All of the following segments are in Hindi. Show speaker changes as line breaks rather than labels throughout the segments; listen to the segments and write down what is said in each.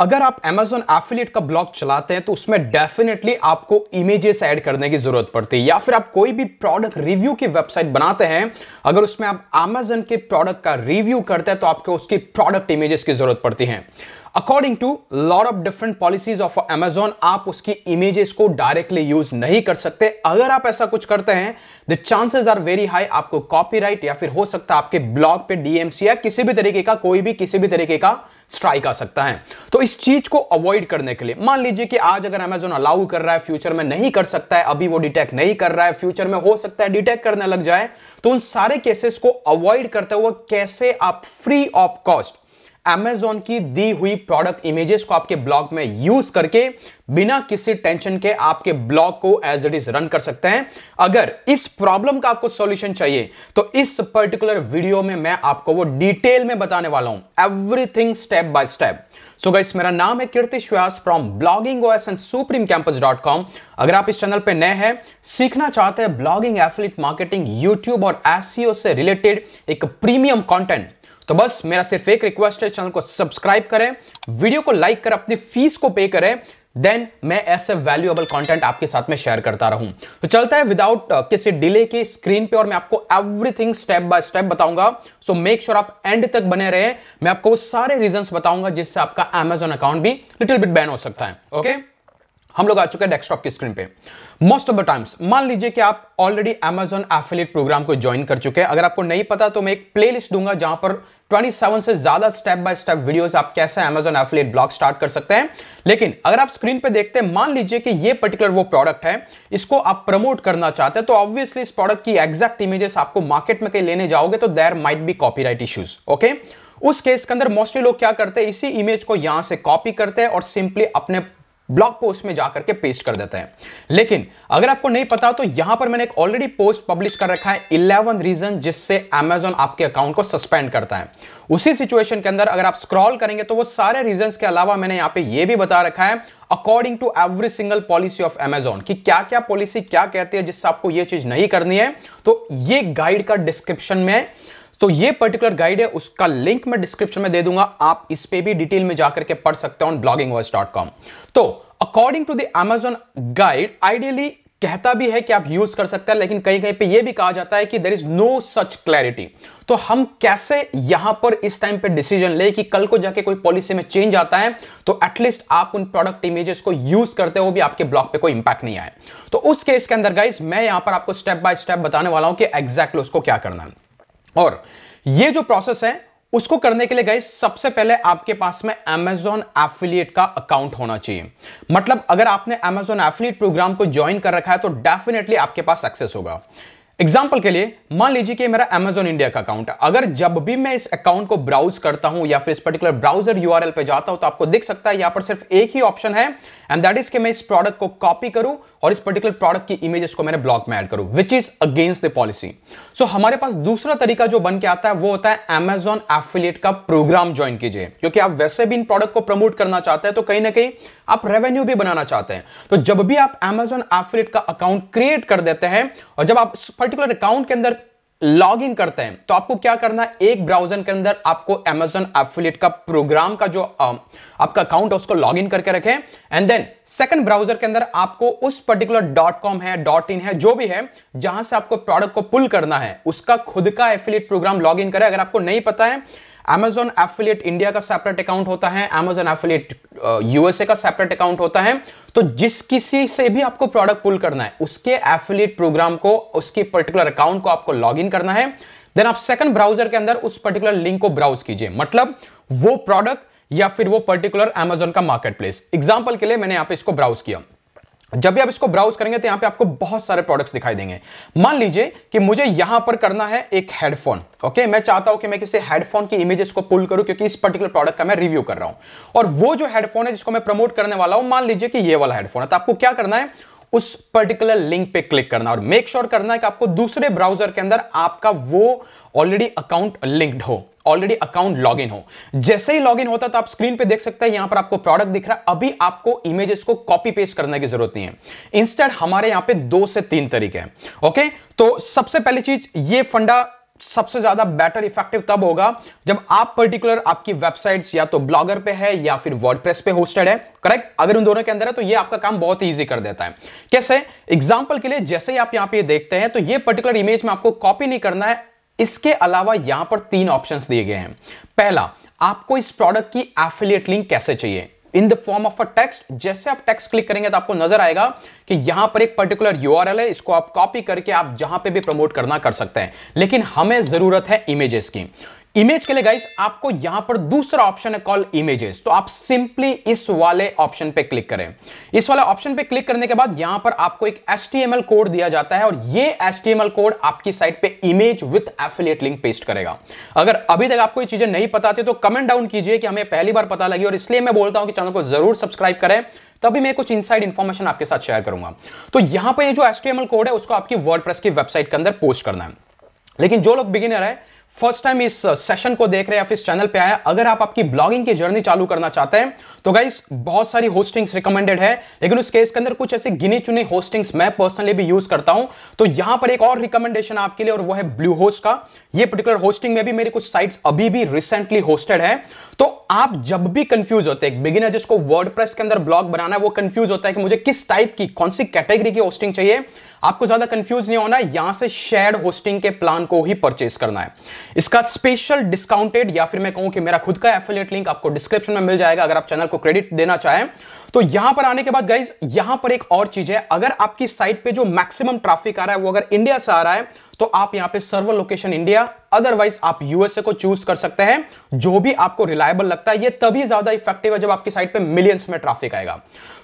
अगर आप Amazon एफिलिएट का ब्लॉग चलाते हैं तो उसमें डेफिनेटली आपको इमेजेस ऐड करने की जरूरत पड़ती है या फिर आप कोई भी प्रोडक्ट रिव्यू की वेबसाइट बनाते हैं अगर उसमें आप Amazon के प्रोडक्ट का रिव्यू करते हैं तो आपको उसकी प्रोडक्ट इमेजेस की जरूरत पड़ती है according to lot of different policies of Amazon आप उसकी इमेजेस को डायरेक्टली यूज नहीं कर सकते अगर आप ऐसा कुछ करते हैं the chances are very high आपको कॉपीराइट या फिर हो सकता है आपके ब्लॉग पे डीएमसी या किसी भी तरीके का कोई भी किसी भी तरीके का स्ट्राइक आ सकता है तो इस चीज को अवॉइड करने के लिए मान लीजिए कि आज अगर अमेजोन अलाउ कर रहा है फ्यूचर में नहीं कर सकता है अभी वो डिटेक्ट नहीं कर रहा है फ्यूचर में हो सकता है डिटेक्ट करने लग जाए तो उन सारे केसेस को अवॉइड करते हुए कैसे आप फ्री ऑफ कॉस्ट एमेजोन की दी हुई प्रोडक्ट इमेजेस को आपके ब्लॉग में यूज करके बिना किसी टेंशन के आपके ब्लॉग को एज इट इज रन कर सकते हैं अगर इस प्रॉब्लम का आपको सॉल्यूशन चाहिए तो इस पर्टिकुलर वीडियो में मैं आपको वो डिटेल में बताने वाला हूं everything step by step so guys मेरा नाम है Kirti Shwas from blogging OS and supreme campus dot com अगर आप इस चैनल पर नए हैं सीखना चाहते हैं ब्लॉगिंग एफिलिट मार्केटिंग यूट्यूब और एसईओ e से रिलेटेड एक प्रीमियम कॉन्टेंट तो बस मेरा सिर्फ एक रिक्वेस्ट है चैनल को सब्सक्राइब करें वीडियो को लाइक कर अपनी फीस को पे करें देन मैं ऐसे वैल्यूएबल कंटेंट आपके साथ में शेयर करता रहूं तो चलता है विदाउट uh, किसी डिले के स्क्रीन पे और मैं आपको एवरीथिंग स्टेप बाय स्टेप बताऊंगा सो मेक श्योर आप एंड तक बने रहे मैं आपको सारे रीजंस बताऊंगा जिससे आपका अमेजोन अकाउंट भी लिटिल बिट बैन हो सकता है ओके okay? okay? हम लोग आ चुके हैं डेस्कटॉप की स्क्रीन पे मोस्ट ऑफ द टाइम्स मान लीजिए कि आप ऑलरेडी अमेजॉन एफिलेट प्रोग्राम को ज्वाइन कर चुके हैं अगर आपको नहीं पता तो मैं एक प्लेलिस्ट दूंगा जहां पर 27 से ज्यादा स्टेप बाय स्टेप वीडियोस आप कैसे अमेजॉन एफिलेट ब्लॉग स्टार्ट कर सकते हैं लेकिन अगर आप स्क्रीन पे देखते हैं मान लीजिए कि ये पर्टिकुलर वो प्रोडक्ट है इसको आप प्रमोट करना चाहते हैं तो ऑब्वियसली इस प्रोडक्ट की एग्जैक्ट इमेजेस आपको मार्केट में कहीं लेने जाओगे तो there might be copyright issues okay उस केस के अंदर मोस्टली लोग क्या करते हैं इसी इमेज को यहां से कॉपी करते हैं और सिंपली अपने ब्लॉग पोस्ट में जाकर के पेस्ट कर देते हैं लेकिन अगर आपको नहीं पता तो यहां पर मैंने एक ऑलरेडी पोस्ट पब्लिश कर रखा है इलेवन रीजन जिससे अमेजोन आपके अकाउंट को सस्पेंड करता है उसी सिचुएशन के अंदर अगर आप स्क्रॉल करेंगे तो वो सारे रीजन के अलावा मैंने यहां पे ये भी बता रखा है according to every single policy of Amazon की क्या क्या पॉलिसी क्या कहती है जिससे आपको यह चीज नहीं करनी है तो ये गाइड का डिस्क्रिप्शन में तो ये पर्टिकुलर गाइड है उसका लिंक मैं डिस्क्रिप्शन में दे दूंगा आप इस पे भी डिटेल में जाकर के पढ़ सकते हो ऑन ब्लॉगिंग तो according to the Amazon guide ideally कहता भी है कि आप यूज कर सकते हैं लेकिन कहीं कहीं पे यह भी कहा जाता है कि there is no such clarity तो हम कैसे यहां पर इस टाइम पे डिसीजन ले कि कल को जाके कोई पॉलिसी में चेंज आता है तो एटलीस्ट आप उन प्रोडक्ट इमेजेस को यूज करते हो भी आपके ब्लॉक पे कोई इंपैक्ट नहीं आए तो उस केस के अंदर गाइज मैं यहां पर आपको स्टेप बाय स्टेप बताने वाला हूं कि एग्जैक्टली उसको क्या करना है और ये जो प्रोसेस है उसको करने के लिए गए सबसे पहले आपके पास में Amazon एफिलिएट का अकाउंट होना चाहिए मतलब अगर आपने Amazon एफिलिएट प्रोग्राम को ज्वाइन कर रखा है तो डेफिनेटली आपके पास सक्सेस होगा एग्जाम्पल के लिए मान लीजिए कि मेरा Amazon इंडिया का अकाउंट है अगर जब भी मैं इस अकाउंट को ब्राउज करता हूं या फिर इस पर्टिकुलर ब्राउजर यूआरएल पे जाता हूं तो आपको दिख सकता है यहां पर सिर्फ एक ही ऑप्शन है एंड दैट इज कि मैं इस प्रोडक्ट को कॉपी करूं और इस पर्टिकुलर प्रोडक्ट की इमेजेस को मैंने ब्लॉक में एड करूं which is against the policy so हमारे पास दूसरा तरीका जो बन के आता है वो होता है अमेजोन एफिलियट का प्रोग्राम ज्वाइन कीजिए क्योंकि आप वैसे भी इन प्रोडक्ट को प्रमोट करना चाहते हैं तो कहीं ना कहीं आप रेवेन्यू भी बनाना चाहते हैं तो जब भी आप एमेजॉन एफिलियट का अकाउंट क्रिएट कर देते हैं और जब आप पर्टिकुलर अकाउंट के अंदर लॉग इन करते हैं तो आपको क्या करना है एक ब्राउजर के अंदर आपको अमेजोन एफिलेट का प्रोग्राम का जो आ, आपका अकाउंट है उसको लॉग इन करके रखें एंड देन सेकंड ब्राउजर के अंदर आपको उस पर्टिकुलर डॉट कॉम है डॉट इन है जो भी है जहां से आपको प्रोडक्ट को पुल करना है उसका खुद का एफिलेट प्रोग्राम लॉग इन करें अगर आपको नहीं पता है Amazon Affiliate इंडिया का सेपरेट अकाउंट होता है Amazon Affiliate यूएसए uh, का सेपरेट अकाउंट होता है तो जिस किसी से भी आपको प्रोडक्ट पुल करना है उसके एफिलिएट प्रोग्राम को उसके पर्टिकुलर अकाउंट को आपको लॉग करना है देन आप सेकंड ब्राउजर के अंदर उस पर्टिकुलर लिंक को ब्राउज कीजिए मतलब वो प्रोडक्ट या फिर वो पर्टिकुलर अमेजोन का मार्केट प्लेस एग्जाम्पल के लिए मैंने यहां पे इसको ब्राउज किया जब भी आप इसको ब्राउज करेंगे तो यहां पे आपको बहुत सारे प्रोडक्ट्स दिखाई देंगे मान लीजिए कि मुझे यहां पर करना है एक हेडफोन ओके मैं चाहता हूं कि मैं किसी हेडफोन की इमेजेस को पुल करूं क्योंकि इस पर्टिकुलर प्रोडक्ट का मैं रिव्यू कर रहा हूं और वो जो हेडफोन है जिसको मैं प्रमोट करने वाला हूं मान लीजिए कि ये वाला हेडफोन है तो आपको क्या करना है उस पर्टिकुलर लिंक पे क्लिक करना और मेक श्योर sure करना है कि आपको दूसरे ब्राउजर के अंदर आपका वो ऑलरेडी अकाउंट लिंक्ड हो ऑलरेडी अकाउंट लॉगिन हो जैसे ही लॉगिन होता है तो आप स्क्रीन पे देख सकते हैं यहां पर आपको प्रोडक्ट दिख रहा है अभी आपको इमेजेस को कॉपी पेस्ट करने की जरूरत नहीं है इंस्टेड हमारे यहां पे दो से तीन तरीके हैं ओके तो सबसे पहली चीज ये फंडा सबसे ज्यादा बेटर इफेक्टिव तब होगा जब आप पर्टिकुलर आपकी वेबसाइट्स या तो ब्लॉगर पे है या फिर वर्डप्रेस पे होस्टेड है करेक्ट अगर उन दोनों के अंदर है तो ये आपका काम बहुत ईजी कर देता है कैसे एग्जाम्पल के लिए जैसे ही आप यहां पे देखते हैं तो ये पर्टिकुलर इमेज में आपको कॉपी नहीं करना है इसके अलावा यहां पर तीन ऑप्शन दिए गए हैं पहला आपको इस प्रोडक्ट की एफिलियट लिंक कैसे चाहिए in the form of a text जैसे आप टेक्स्ट क्लिक करेंगे तो आपको नजर आएगा कि यहां पर एक पर्टिकुलर यूआरएल है इसको आप कॉपी करके आप जहां पे भी प्रमोट करना कर सकते हैं लेकिन हमें जरूरत है इमेजेस की इमेज के लिए गाइस आपको यहां पर दूसरा ऑप्शन है कॉल इमेजेस तो आप सिंपली इस वाले ऑप्शन पे क्लिक करें इस वाले ऑप्शन पे क्लिक करने के बाद यहां पर आपको एक एस कोड दिया जाता है और ये एस कोड आपकी साइट पे image with affiliate link paste करेगा अगर अभी तक आपको ये चीजें नहीं पता थी तो कमेंट डाउन कीजिए कि हमें पहली बार पता लगी और इसलिए मैं बोलता हूं कि चैनल को जरूर सब्सक्राइब करें तभी मैं कुछ इनसाइड इन्फॉर्मेशन आपके साथ शेयर करूंगा तो यहां पर ये जो एस कोड है उसको आपकी वर्डप्रेस की वेबसाइट के अंदर पोस्ट करना है लेकिन जो लोग बिगिनर है फर्स्ट टाइम इस सेशन uh, को देख रहे हैं या फिर चैनल पे आया अगर आप आपकी ब्लॉगिंग की जर्नी चालू करना चाहते हैं तो गाइस बहुत सारी होस्टिंग्स रिकमेंडेड है लेकिन उस केस के अंदर कुछ ऐसे गिने चुने होस्टिंग्स मैं पर्सनली भी यूज करता हूं तो यहां पर एक और रिकमेंडेशन आपके लिए और वो है ब्लू होस्ट का ये पर्टिकुलर होस्टिंग में भी मेरी कुछ साइट्स अभी भी रिसेंटली होस्टेड है तो आप जब भी कंफ्यूज होते हैं बिगिनर जिसको वर्ड के अंदर ब्लॉग बनाना है वो कंफ्यूज होता है कि मुझे किस टाइप की कौन सी कैटेगरी की होस्टिंग चाहिए आपको ज्यादा कंफ्यूज नहीं होना यहां से शेयर होस्टिंग के प्लान को ही परचेस करना है इसका स्पेशल डिस्काउंटेड या फिर मैं कहूं कि मेरा खुद का एफिलेट लिंक आपको डिस्क्रिप्शन में मिल जाएगा अगर आप चैनल को क्रेडिट देना चाहें तो यहां पर आने के बाद गाइज यहां पर एक और चीज है अगर आपकी साइट पे जो मैक्सिमम ट्रैफिक आ रहा है वो अगर इंडिया से आ रहा है तो आप यहां पे सर्वर लोकेशन इंडिया अदरवाइज आप यूएसए को चूज कर सकते हैं जो भी आपको रिलायबल लगता है ये तभी ज्यादा इफेक्टिव है जब आपकी साइट पे मिलियंस में ट्रैफिक आएगा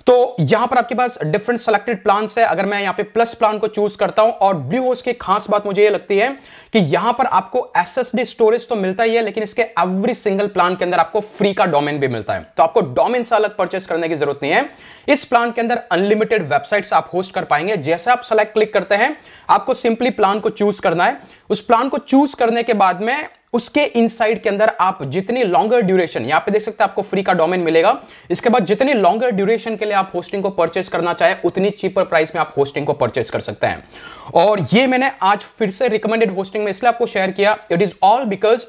तो यहां पर आपके पास डिफरेंट सेलेक्टेड प्लान है अगर मैं यहां पे प्लस प्लान को चूज करता हूं और ब्लू होस्ट की खास बात मुझे ये लगती है कि यहां पर आपको एस स्टोरेज तो मिलता ही है लेकिन इसके एवरी सिंगल प्लान के अंदर आपको फ्री का डोमेन भी मिलता है तो आपको डोमेन से अलग परचेस करने की जरूरत जरूरत नहीं है इस प्लान के अंदर अनलिमिटेड वेबसाइट्स आप होस्ट कर पाएंगे जैसे आप सेलेक्ट क्लिक करते हैं आपको सिंपली प्लान को चूज करना है उस प्लान को चूज करने के बाद में उसके इनसाइड के अंदर आप जितनी लॉन्गर ड्यूरेशन यहां पे देख सकते हैं आपको फ्री का डोमेन मिलेगा इसके बाद जितनी लॉन्गर ड्यूरेशन के लिए आप होस्टिंग को परचेस करना चाहे उतनी चीपर प्राइस में आप होस्टिंग को परचेस कर सकते हैं और ये मैंने आज फिर से रिकमेंडेड होस्टिंग में इसलिए आपको शेयर किया इट इज ऑल बिकॉज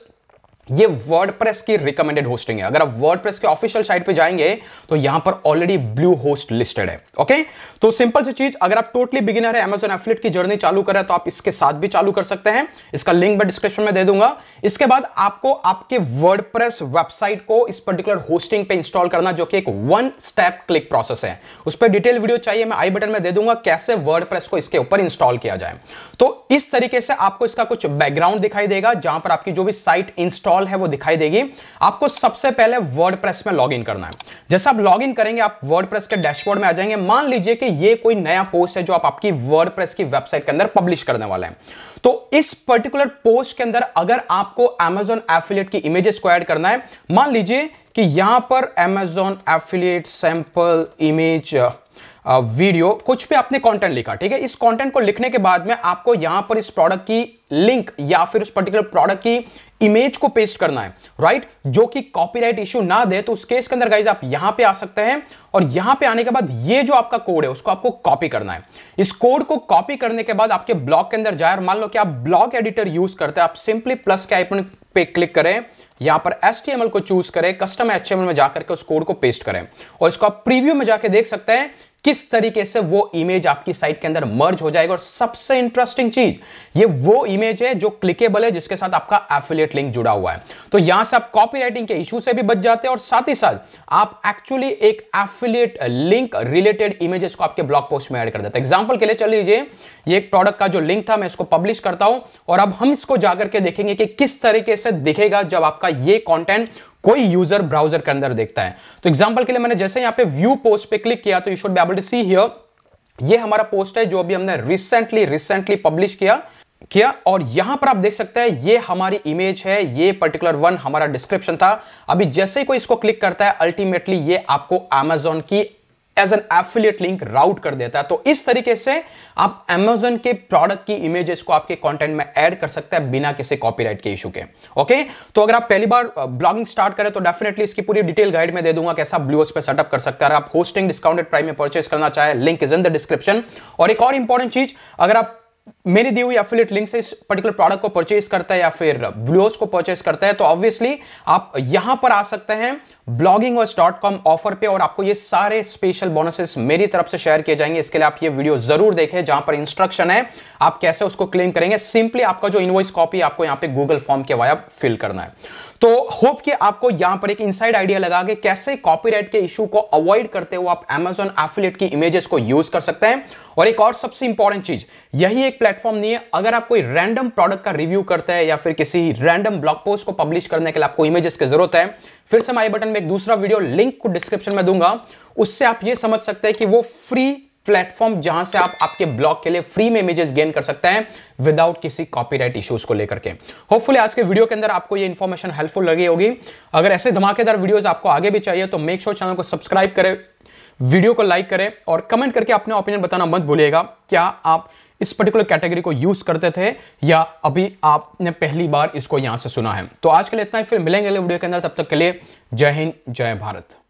ये वर्डप्रेस की रिकमेंडेड होस्टिंग है अगर आप वर्डप्रेस के ऑफिशियल साइट पे जाएंगे तो यहां पर already blue host listed okay ओके तो सिंपल सी चीज अगर आप टोटली बिगिनर है अमेजोन एफलेट की जर्नी चालू कर रहे हैं तो आप इसके साथ भी चालू कर सकते हैं इसका लिंक मैं डिस्क्रिप्शन में दे दूंगा इसके बाद आपको आपके वर्ड वेबसाइट को इस पर्टिकुलर होस्टिंग पे इंस्टॉल करना जो कि एक वन स्टेप क्लिक प्रोसेस है उस पर डिटेल वीडियो चाहिए मैं आई बटन में दे दूंगा कैसे वर्ड को इसके ऊपर इंस्टॉल किया जाए तो इस तरीके से आपको इसका कुछ बैकग्राउंड दिखाई देगा जहां पर आपकी जो भी साइट इंस्टॉल इंस्टॉल है वो दिखाई देगी आपको सबसे पहले वर्ड में लॉग करना है जैसे आप लॉग करेंगे आप वर्ड के डैशबोर्ड में आ जाएंगे मान लीजिए कि ये कोई नया पोस्ट है जो आप आपकी वर्ड की वेबसाइट के अंदर पब्लिश करने वाले हैं तो इस पर्टिकुलर पोस्ट के अंदर अगर आपको अमेजोन एफिलियट की इमेजेस को एड करना है मान लीजिए कि यहां पर Amazon affiliate sample image video कुछ भी आपने कंटेंट लिखा ठीक है इस कंटेंट को लिखने के बाद में आपको यहां पर इस प्रोडक्ट की लिंक या फिर उस पर्टिकुलर प्रोडक्ट की इमेज को पेस्ट करना है राइट जो कि कॉपीराइट इश्यू ना दे तो उस केस के अंदर गाइज आप यहां पे आ सकते हैं और यहां पे आने के बाद ये जो आपका कोड है उसको आपको कॉपी करना है इस कोड को कॉपी करने के बाद आपके ब्लॉग के अंदर जाए और मान लो कि आप ब्लॉग एडिटर यूज करते हैं आप सिंपली प्लस के आइकन पे क्लिक करें यहां पर एस को चूज करें कस्टम एच में जाकर के उस कोड को पेस्ट करें और इसको आप प्रीव्यू में जाके देख सकते हैं किस तरीके से वो इमेज आपकी साइट के अंदर मर्ज हो जाएगा और सबसे इंटरेस्टिंग चीज ये वो इमेज है जो क्लिकेबल है जिसके साथ आपका एफिलिएट लिंक जुड़ा हुआ है तो यहां से आप कॉपीराइटिंग के इशू से भी बच जाते हैं और साथ ही साथ आप एक्चुअली एक एफिलिएट लिंक रिलेटेड इमेजेस को आपके ब्लॉग पोस्ट में एड कर देते हैं एग्जाम्पल के लिए चल लीजिए ये एक प्रोडक्ट का जो लिंक था मैं इसको पब्लिश करता हूं और अब हम इसको जाकर के देखेंगे कि किस तरीके से दिखेगा जब आपका आपका ये कंटेंट कोई यूजर ब्राउजर के अंदर देखता है तो एग्जांपल के लिए मैंने जैसे यहाँ पे व्यू पोस्ट पे क्लिक किया तो you should be able to see here ये हमारा पोस्ट है जो अभी हमने रिसेंटली रिसेंटली पब्लिश किया किया और यहां पर आप देख सकते हैं ये हमारी इमेज है ये पर्टिकुलर वन हमारा डिस्क्रिप्शन था अभी जैसे ही कोई इसको क्लिक करता है अल्टीमेटली ये आपको अमेजोन की as an affiliate link route कर देता है तो इस तरीके से आप एमेजोन के प्रोडक्ट की इमेजेस को आपके कंटेंट में ऐड कर सकते हैं बिना किसी कॉपीराइट के इशू के ओके तो अगर आप पहली बार ब्लॉगिंग स्टार्ट करें तो डेफिनेटली इसकी पूरी डिटेल गाइड में दे दूंगा कैसा ब्लू पे सेटअप कर सकते हैं आप होस्टिंग डिस्काउंटेड प्राइम में परचेस करना चाहे link is in the description और एक और इंपॉर्टेंट चीज अगर आप मेरी दी हुई एफिलेट लिंक से इस पर्टिकुलर प्रोडक्ट को परचेज करता है या फिर ब्लूज को परचेज करता है तो ऑब्वियसली आप यहां पर आ सकते हैं ब्लॉगिंग डॉट कॉम ऑफर पे और आपको ये सारे स्पेशल बोनसेस मेरी तरफ से शेयर किए जाएंगे इसके लिए आप ये वीडियो जरूर देखें जहां पर इंस्ट्रक्शन है आप कैसे उसको क्लेम करेंगे सिंपली आपका जो इनवॉइस कॉपी आपको यहां पे गूगल फॉर्म के वाया फिल करना है तो होप कि आपको यहां पर एक इनसाइड आइडिया लगा कि कैसे कॉपीराइट के इशू को अवॉइड करते हुए आप एमेजॉन एफिलेट की इमेजेस को यूज कर सकते हैं और एक और सबसे इंपॉर्टेंट चीज यही एक प्लेटफॉर्म नहीं है अगर आप कोई रैंडम प्रोडक्ट का रिव्यू करते हैं या फिर किसी रैंडम ब्लॉग पोस्ट को पब्लिश करने के लिए आपको इमेजेस की जरूरत है फिर से मैं आई बटन में एक दूसरा वीडियो लिंक को डिस्क्रिप्शन में दूंगा उससे आप ये समझ सकते हैं कि वो फ्री प्लेटफॉर्म जहां से आप आपके ब्लॉग के लिए फ्री में इमेजेस गेन कर सकते हैं विदाउट किसी कॉपीराइट इश्यूज को लेकर के होपफुली आज के वीडियो के अंदर आपको ये इन्फॉर्मेशन हेल्पफुल लगी होगी अगर ऐसे धमाकेदार वीडियोस आपको आगे भी चाहिए तो मेक श्योर sure चैनल को सब्सक्राइब करें वीडियो को लाइक करें और कमेंट करके अपने ओपिनियन बताना मत भूलिएगा क्या आप इस पर्टिकुलर कैटेगरी को यूज करते थे या अभी आपने पहली बार इसको यहां से सुना है तो आज के लिए इतना ही फिर मिलेंगे वीडियो के अंदर तब तक के लिए जय हिंद जय भारत